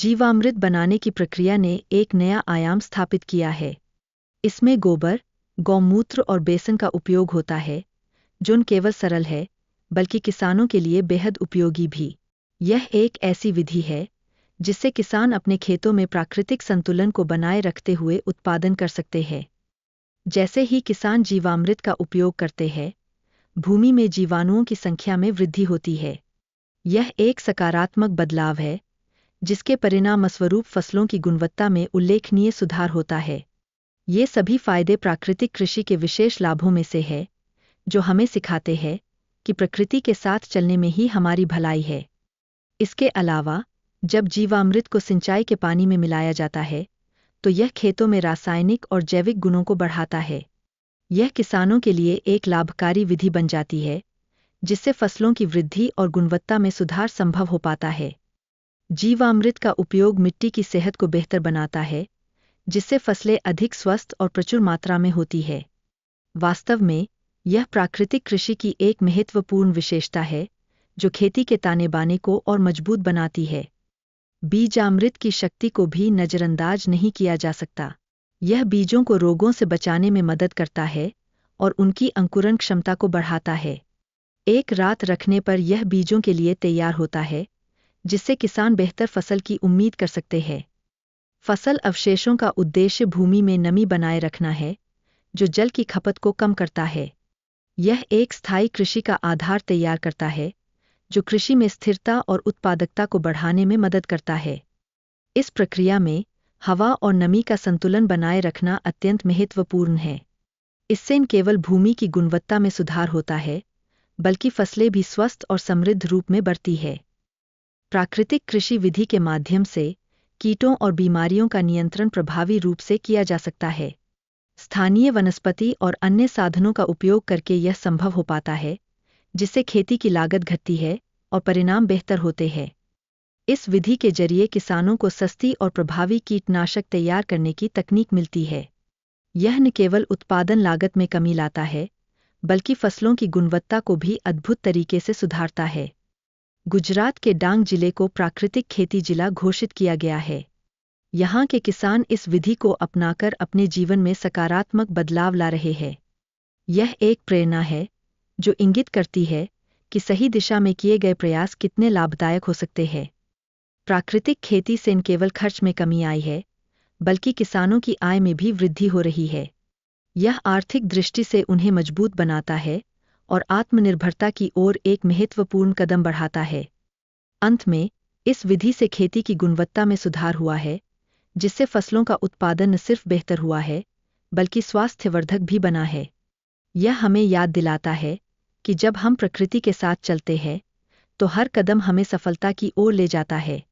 जीवामृत बनाने की प्रक्रिया ने एक नया आयाम स्थापित किया है इसमें गोबर गौमूत्र और बेसन का उपयोग होता है जो न केवल सरल है बल्कि किसानों के लिए बेहद उपयोगी भी यह एक ऐसी विधि है जिससे किसान अपने खेतों में प्राकृतिक संतुलन को बनाए रखते हुए उत्पादन कर सकते हैं जैसे ही किसान जीवामृत का उपयोग करते हैं भूमि में जीवाणुओं की संख्या में वृद्धि होती है यह एक सकारात्मक बदलाव है जिसके परिणामस्वरूप फसलों की गुणवत्ता में उल्लेखनीय सुधार होता है ये सभी फायदे प्राकृतिक कृषि के विशेष लाभों में से है जो हमें सिखाते हैं कि प्रकृति के साथ चलने में ही हमारी भलाई है इसके अलावा जब जीवामृत को सिंचाई के पानी में मिलाया जाता है तो यह खेतों में रासायनिक और जैविक गुणों को बढ़ाता है यह किसानों के लिए एक लाभकारी विधि बन जाती है जिससे फसलों की वृद्धि और गुणवत्ता में सुधार संभव हो पाता है जीवामृत का उपयोग मिट्टी की सेहत को बेहतर बनाता है जिससे फसलें अधिक स्वस्थ और प्रचुर मात्रा में होती है वास्तव में यह प्राकृतिक कृषि की एक महत्वपूर्ण विशेषता है जो खेती के ताने बाने को और मजबूत बनाती है बीजामृत की शक्ति को भी नज़रअंदाज नहीं किया जा सकता यह बीजों को रोगों से बचाने में मदद करता है और उनकी अंकुरण क्षमता को बढ़ाता है एक रात रखने पर यह बीजों के लिए तैयार होता है जिससे किसान बेहतर फसल की उम्मीद कर सकते हैं फसल अवशेषों का उद्देश्य भूमि में नमी बनाए रखना है जो जल की खपत को कम करता है यह एक स्थायी कृषि का आधार तैयार करता है जो कृषि में स्थिरता और उत्पादकता को बढ़ाने में मदद करता है इस प्रक्रिया में हवा और नमी का संतुलन बनाए रखना अत्यंत महत्वपूर्ण है इससे न केवल भूमि की गुणवत्ता में सुधार होता है बल्कि फसलें भी स्वस्थ और समृद्ध रूप में बढ़ती है प्राकृतिक कृषि विधि के माध्यम से कीटों और बीमारियों का नियंत्रण प्रभावी रूप से किया जा सकता है स्थानीय वनस्पति और अन्य साधनों का उपयोग करके यह संभव हो पाता है जिससे खेती की लागत घटती है और परिणाम बेहतर होते हैं इस विधि के जरिए किसानों को सस्ती और प्रभावी कीटनाशक तैयार करने की तकनीक मिलती है यह न केवल उत्पादन लागत में कमी लाता है बल्कि फसलों की गुणवत्ता को भी अद्भुत तरीके से सुधारता है गुजरात के डांग जिले को प्राकृतिक खेती जिला घोषित किया गया है यहाँ के किसान इस विधि को अपनाकर अपने जीवन में सकारात्मक बदलाव ला रहे हैं यह एक प्रेरणा है जो इंगित करती है कि सही दिशा में किए गए प्रयास कितने लाभदायक हो सकते हैं प्राकृतिक खेती से न केवल खर्च में कमी आई है बल्कि किसानों की आय में भी वृद्धि हो रही है यह आर्थिक दृष्टि से उन्हें मजबूत बनाता है और आत्मनिर्भरता की ओर एक महत्वपूर्ण कदम बढ़ाता है अंत में इस विधि से खेती की गुणवत्ता में सुधार हुआ है जिससे फसलों का उत्पादन न सिर्फ बेहतर हुआ है बल्कि स्वास्थ्यवर्धक भी बना है यह हमें याद दिलाता है कि जब हम प्रकृति के साथ चलते हैं तो हर कदम हमें सफलता की ओर ले जाता है